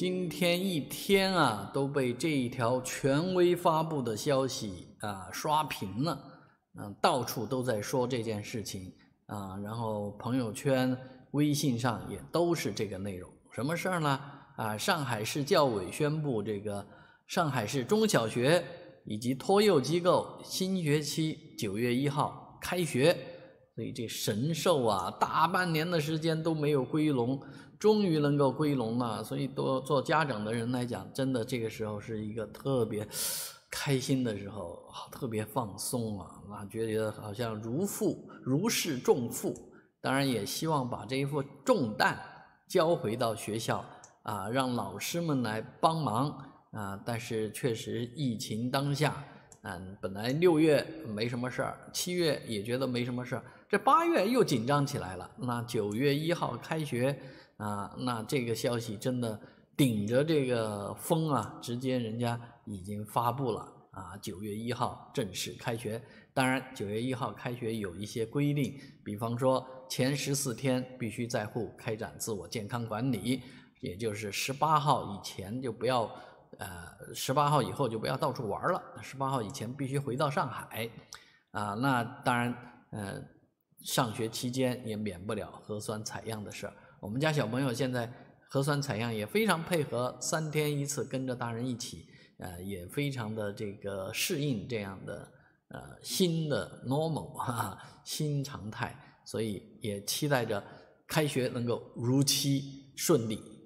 今天一天啊，都被这一条权威发布的消息啊刷屏了，嗯，到处都在说这件事情啊，然后朋友圈、微信上也都是这个内容。什么事儿呢？啊，上海市教委宣布，这个上海市中小学以及托幼机构新学期九月一号开学。所以这神兽啊，大半年的时间都没有归笼，终于能够归笼了。所以，多做家长的人来讲，真的这个时候是一个特别开心的时候，特别放松啊，啊，觉得好像如负如释重负。当然，也希望把这一副重担交回到学校啊，让老师们来帮忙啊。但是，确实疫情当下。嗯，本来六月没什么事儿，七月也觉得没什么事儿，这八月又紧张起来了。那九月一号开学啊，那这个消息真的顶着这个风啊，直接人家已经发布了啊，九月一号正式开学。当然，九月一号开学有一些规定，比方说前十四天必须在户开展自我健康管理，也就是十八号以前就不要。呃，十八号以后就不要到处玩了。十八号以前必须回到上海，啊，那当然，呃，上学期间也免不了核酸采样的事儿。我们家小朋友现在核酸采样也非常配合，三天一次，跟着大人一起，呃，也非常的这个适应这样的呃新的 normal 哈新常态，所以也期待着开学能够如期顺利。